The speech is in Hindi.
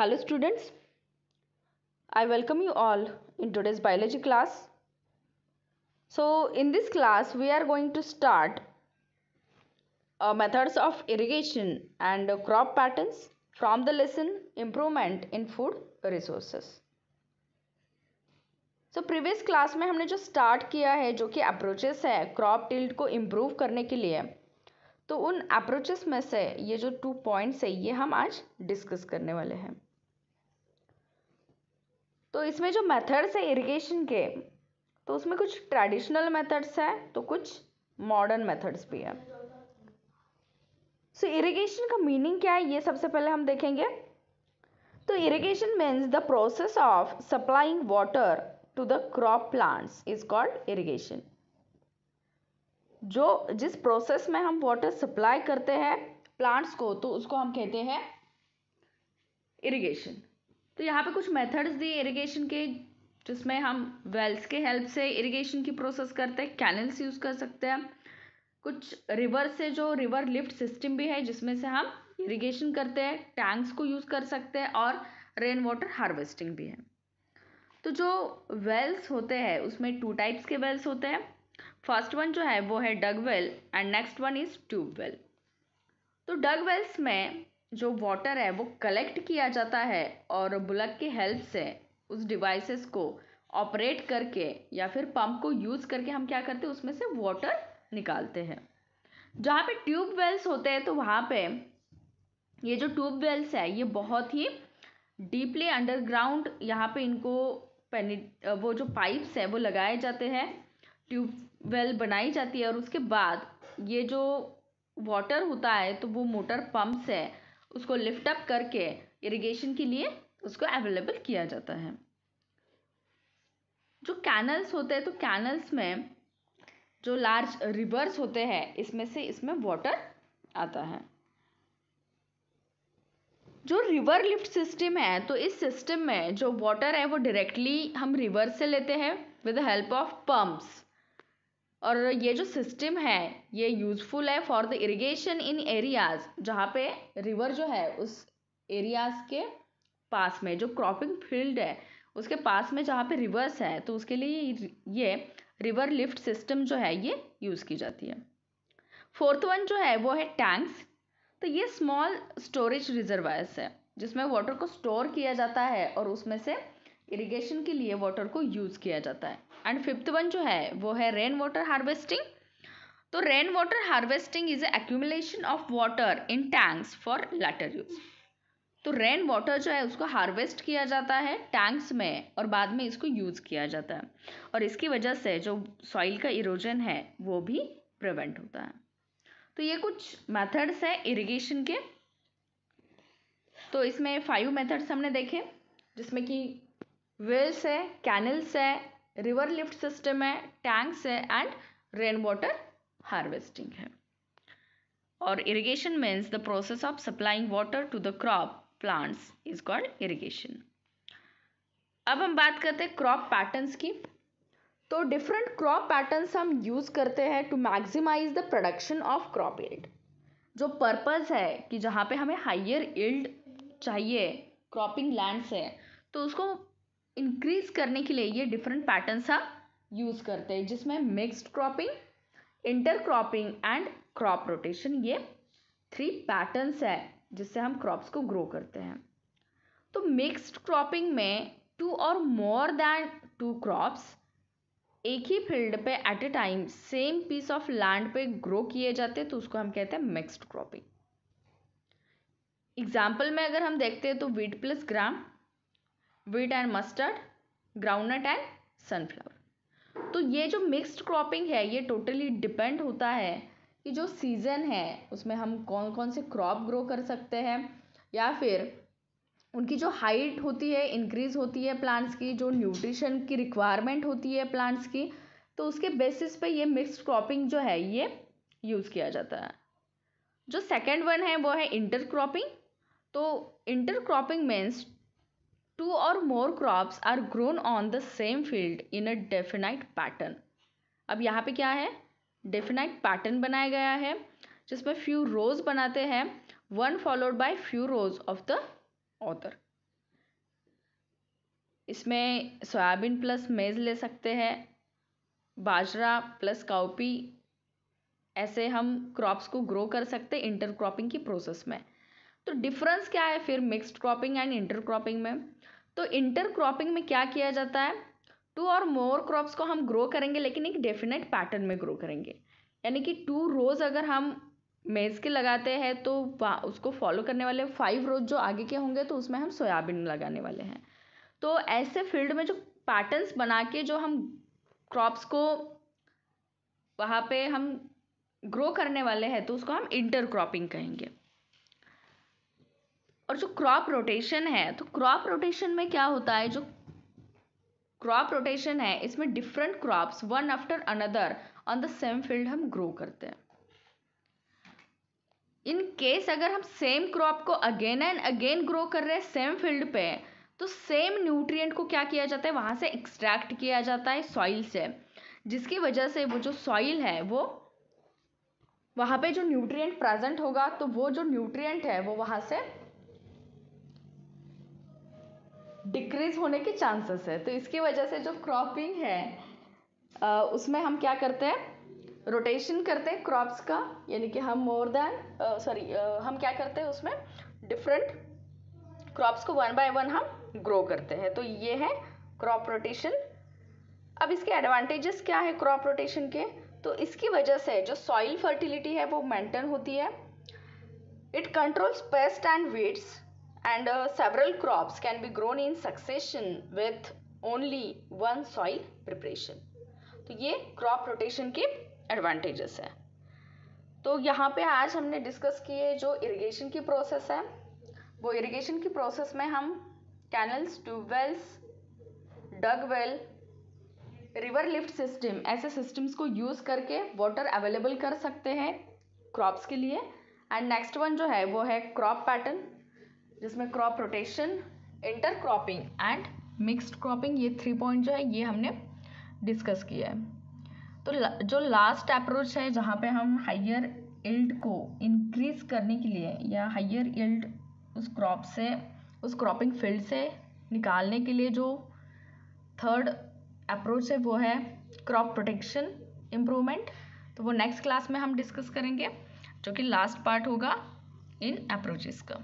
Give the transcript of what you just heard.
hello students i welcome you all in today's biology class so in this class we are going to start uh, methods of irrigation and uh, crop patterns from the lesson improvement in food resources so previous class में हमने जो स्टार्ट किया है जो कि अप्रोचेस है क्रॉप टिल्ड को इम्प्रूव करने के लिए तो उन अप्रोचेस में से ये जो टू पॉइंट्स है ये हम आज डिस्कस करने वाले हैं तो इसमें जो मेथड्स है इरिगेशन के तो उसमें कुछ ट्रेडिशनल मेथड्स है तो कुछ मॉडर्न मेथड्स भी है सो so, इरिगेशन का मीनिंग क्या है ये सबसे पहले हम देखेंगे तो irrigation means the process of supplying water to the crop plants is called irrigation जो जिस प्रोसेस में हम वाटर सप्लाई करते हैं प्लांट्स को तो उसको हम कहते हैं इरिगेशन तो यहाँ पे कुछ मेथड्स दिए इरिगेशन के जिसमें हम वेल्स के हेल्प से इरिगेशन की प्रोसेस करते हैं कैनल्स यूज़ कर सकते हैं कुछ रिवर से जो रिवर लिफ्ट सिस्टम भी है जिसमें से हम इरिगेशन करते हैं टैंक्स को यूज़ कर सकते हैं और रेन वाटर हार्वेस्टिंग भी है तो जो वेल्स होते हैं उसमें टू टाइप्स के वेल्स होते हैं फर्स्ट वन जो है वो है dug well and next one is tube well तो डगवेल्स में जो वाटर है वो कलेक्ट किया जाता है और बुलक के हेल्प से उस डिवाइसेस को ऑपरेट करके या फिर पंप को यूज़ करके हम क्या करते हैं उसमें से वाटर निकालते हैं जहाँ पे ट्यूब वेल्स होते हैं तो वहाँ पे ये जो ट्यूब वेल्स है ये बहुत ही डीपली अंडरग्राउंड यहाँ पे इनको वो जो पाइप्स हैं वो लगाए जाते हैं ट्यूबवेल बनाई जाती है और उसके बाद ये जो वाटर होता है तो वो मोटर पम्प से उसको लिफ्ट अप करके इरिगेशन के लिए उसको अवेलेबल किया जाता है जो कैनल्स होते हैं तो कैनल्स में जो लार्ज रिवर्स होते हैं इसमें से इसमें वाटर आता है जो रिवर लिफ्ट सिस्टम है तो इस सिस्टम में जो वाटर है वो डायरेक्टली हम रिवर से लेते हैं विद हेल्प ऑफ पंप्स और ये जो सिस्टम है ये यूज़फुल है for the irrigation in areas जहाँ पे रिवर जो है उस एरियाज के पास में जो क्रॉपिंग फील्ड है उसके पास में जहाँ पे रिवर्स है तो उसके लिए ये रिवर लिफ्ट सिस्टम जो है ये यूज़ की जाती है फोर्थ वन जो है वो है टैंक्स तो ये स्मॉल स्टोरेज रिजर्वायर्स है जिसमें वाटर को स्टोर किया जाता है और उसमें से इरिगेशन के लिए वाटर को यूज़ किया जाता है एंड फिफ्थ वन जो है वो है रेन वाटर हार्वेस्टिंग तो rain water harvesting is accumulation of water in tanks for later use तो रेन वाटर जो है उसको हार्वेस्ट किया जाता है टैंक्स में और बाद में इसको यूज़ किया जाता है और इसकी वजह से जो सॉइल का इरोजन है वो भी प्रिवेंट होता है तो ये कुछ मेथड्स है इरिगेशन के तो इसमें फाइव मेथड्स हमने देखे जिसमें कि वेल्स है कैनल्स है रिवर लिफ्ट सिस्टम है टैंक्स है एंड रेन वाटर हार्वेस्टिंग है और irrigation means the process of supplying water to the crop plants is called irrigation अब हम बात करते हैं क्रॉप पैटर्न्स की तो डिफरेंट क्रॉप पैटर्न्स हम यूज़ करते हैं to maximize the production of crop yield जो पर्पज़ है कि जहाँ पे हमें हाइयर इल्ड चाहिए क्रॉपिंग लैंड से तो उसको इंक्रीज करने के लिए ये डिफरेंट पैटर्न हम यूज़ करते हैं जिसमें mixed cropping inter cropping and crop rotation ये थ्री पैटर्न्स है जिससे हम क्रॉप्स को ग्रो करते हैं तो मिक्स्ड क्रॉपिंग में टू और मोर दैन टू क्रॉप्स एक ही फील्ड पे at a time same piece of land पे ग्रो किए जाते हैं तो उसको हम कहते हैं मिक्स्ड क्रॉपिंग एग्जाम्पल में अगर हम देखते हैं तो wheat plus gram wheat and mustard groundnut and sunflower तो ये जो मिक्स्ड क्रॉपिंग है ये टोटली डिपेंड होता है कि जो सीज़न है उसमें हम कौन कौन से क्रॉप ग्रो कर सकते हैं या फिर उनकी जो हाइट होती है इंक्रीज़ होती है प्लांट्स की जो न्यूट्रिशन की रिक्वायरमेंट होती है प्लांट्स की तो उसके बेसिस पे ये मिक्स्ड क्रॉपिंग जो है ये यूज़ किया जाता है जो सेकेंड वन है वो है इंटर क्रॉपिंग तो इंटर क्रॉपिंग मीन्स टू और more crops are grown on the same field in a definite pattern अब यहाँ पे क्या है डेफिनाइट पैटर्न बनाया गया है जिसमें फ्यू रोज बनाते हैं one followed by few rows of the other इसमें सोयाबीन प्लस मेज ले सकते हैं बाजरा प्लस काउपी ऐसे हम क्रॉप्स को ग्रो कर सकते हैं इंटर क्रॉपिंग की प्रोसेस में तो डिफरेंस क्या है फिर mixed cropping and inter cropping में तो इंटर क्रॉपिंग में क्या किया जाता है टू और मोर क्रॉप्स को हम ग्रो करेंगे लेकिन एक डेफिनेट पैटर्न में ग्रो करेंगे यानी कि टू रोज़ अगर हम मेज़ के लगाते हैं तो उसको फॉलो करने वाले फाइव रोज जो आगे के होंगे तो उसमें हम सोयाबीन लगाने वाले हैं तो ऐसे फील्ड में जो पैटर्न्स बना के जो हम क्रॉप्स को वहाँ पे हम ग्रो करने वाले हैं तो उसको हम इंटर क्रॉपिंग कहेंगे और जो क्रॉप रोटेशन है तो क्रॉप रोटेशन में क्या होता है जो क्रॉप रोटेशन है इसमें different crops one after another on the same field हम ग्रो करते हैं इन केस अगर हम सेम क्रॉप को अगेन एंड अगेन ग्रो कर रहे हैं सेम फील्ड पे तो सेम न्यूट्रिएंट को क्या किया जाता है वहाँ से एक्सट्रैक्ट किया जाता है सॉइल से जिसकी वजह से वो जो सॉइल है वो वहाँ पे जो न्यूट्रिएंट प्रेजेंट होगा तो वो जो न्यूट्रिएंट है वो वहाँ से डिक्रीज होने के चांसेस है तो इसकी वजह से जो क्रॉपिंग है उसमें हम क्या करते हैं रोटेशन करते हैं क्रॉप्स का यानी कि हम मोर देन सॉरी हम क्या करते हैं उसमें डिफरेंट क्रॉप्स को वन बाय वन हम ग्रो करते हैं तो ये है क्रॉप रोटेशन अब इसके एडवांटेजेस क्या है क्रॉप रोटेशन के तो इसकी वजह से जो सॉइल फर्टिलिटी है वो मेंटेन होती है it controls pest and weeds and uh, several crops can be grown in succession with only one soil preparation तो ये क्रॉप रोटेशन के एडवांटेजेस है तो यहाँ पे आज हमने डिस्कस किए जो irrigation की प्रोसेस है वो irrigation की प्रोसेस में हम canals tube wells, dug well, river lift system ऐसे सिस्टम्स को यूज़ करके वाटर अवेलेबल कर सकते हैं क्रॉप्स के लिए एंड नेक्स्ट वन जो है वो है क्रॉप पैटर्न जिसमें crop rotation inter cropping and mixed cropping ये थ्री पॉइंट जो है ये हमने डिस्कस किया है तो जो लास्ट अप्रोच है जहाँ पे हम हाइयर इल्ड को इंक्रीज करने के लिए या हाइयर इल्ड उस क्रॉप से उस क्रॉपिंग फील्ड से निकालने के लिए जो थर्ड अप्रोच है वो है क्रॉप प्रोटेक्शन इम्प्रूवमेंट तो वो नेक्स्ट क्लास में हम डिस्कस करेंगे जो कि लास्ट पार्ट होगा इन अप्रोचेस का